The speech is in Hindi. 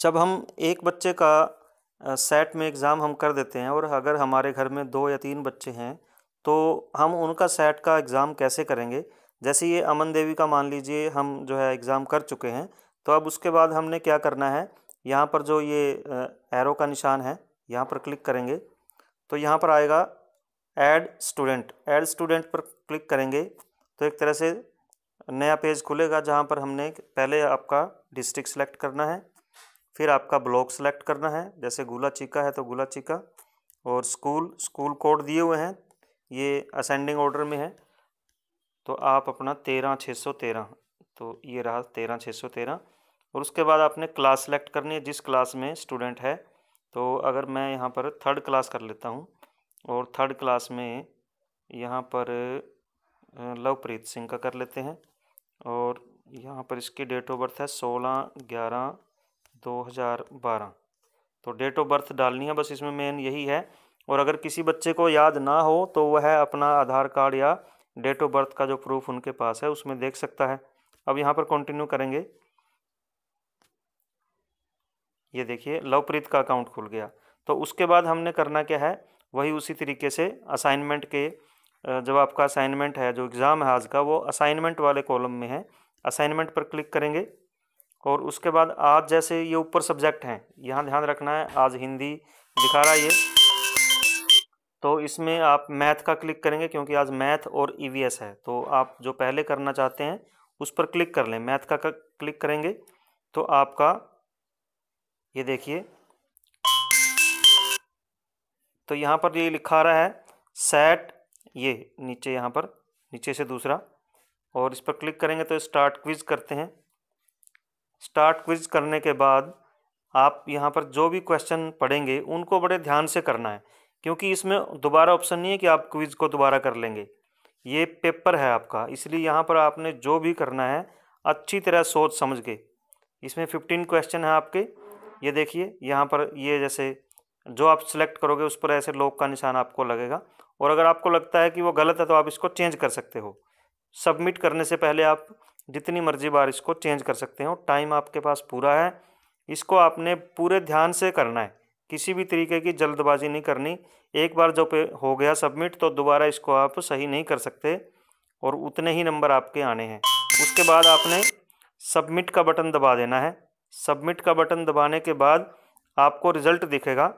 जब हम एक बच्चे का सेट में एग्ज़ाम हम कर देते हैं और अगर हमारे घर में दो या तीन बच्चे हैं तो हम उनका सेट का एग्ज़ाम कैसे करेंगे जैसे ये अमन देवी का मान लीजिए हम जो है एग्ज़ाम कर चुके हैं तो अब उसके बाद हमने क्या करना है यहाँ पर जो ये एरो का निशान है यहाँ पर क्लिक करेंगे तो यहाँ पर आएगा ऐड स्टूडेंट ऐड स्टूडेंट पर क्लिक करेंगे तो एक तरह से नया पेज खुलेगा जहाँ पर हमने पहले आपका डिस्ट्रिक्ट सेलेक्ट करना है फिर आपका ब्लॉक सेलेक्ट करना है जैसे गुला चिका है तो गुला चिका और स्कूल स्कूल कोड दिए हुए हैं ये असेंडिंग ऑर्डर में है तो आप अपना तेरह छः सौ तेरह तो ये रहा तेरह छः सौ तेरह और उसके बाद आपने क्लास सेलेक्ट करनी है जिस क्लास में स्टूडेंट है तो अगर मैं यहाँ पर थर्ड क्लास कर लेता हूँ और थर्ड क्लास में यहाँ पर लवप्रीत सिंह का कर लेते हैं और यहाँ पर इसकी डेट ऑफ बर्थ है सोलह ग्यारह 2012 तो डेट ऑफ बर्थ डालनी है बस इसमें मेन यही है और अगर किसी बच्चे को याद ना हो तो वह अपना आधार कार्ड या डेट ऑफ बर्थ का जो प्रूफ उनके पास है उसमें देख सकता है अब यहाँ पर कंटिन्यू करेंगे ये देखिए लवप्रीत का अकाउंट खुल गया तो उसके बाद हमने करना क्या है वही उसी तरीके से असाइनमेंट के जब आपका असाइनमेंट है जो एग्ज़ाम है आज का वो असाइनमेंट वाले कॉलम में है असाइनमेंट पर क्लिक करेंगे और उसके बाद आज जैसे ये ऊपर सब्जेक्ट हैं यहाँ ध्यान रखना है आज हिंदी दिखा रहा है ये तो इसमें आप मैथ का क्लिक करेंगे क्योंकि आज मैथ और ई e है तो आप जो पहले करना चाहते हैं उस पर क्लिक कर लें मैथ का, का क्लिक करेंगे तो आपका ये देखिए तो यहाँ पर ये लिखा रहा है सेट ये नीचे यहाँ पर नीचे से दूसरा और इस पर क्लिक करेंगे तो स्टार्ट क्विज करते हैं स्टार्ट क्विज करने के बाद आप यहाँ पर जो भी क्वेश्चन पढ़ेंगे उनको बड़े ध्यान से करना है क्योंकि इसमें दोबारा ऑप्शन नहीं है कि आप क्विज को दोबारा कर लेंगे ये पेपर है आपका इसलिए यहाँ पर आपने जो भी करना है अच्छी तरह सोच समझ के इसमें फिफ्टीन क्वेश्चन है आपके ये देखिए यहाँ पर ये जैसे जो आप सिलेक्ट करोगे उस पर ऐसे लोक का निशान आपको लगेगा और अगर आपको लगता है कि वो गलत है तो आप इसको चेंज कर सकते हो सबमिट करने से पहले आप जितनी मर्जी बार इसको चेंज कर सकते हो टाइम आपके पास पूरा है इसको आपने पूरे ध्यान से करना है किसी भी तरीके की जल्दबाजी नहीं करनी एक बार जो हो गया सबमिट तो दोबारा इसको आप सही नहीं कर सकते और उतने ही नंबर आपके आने हैं उसके बाद आपने सबमिट का बटन दबा देना है सबमिट का बटन दबाने के बाद आपको रिज़ल्ट दिखेगा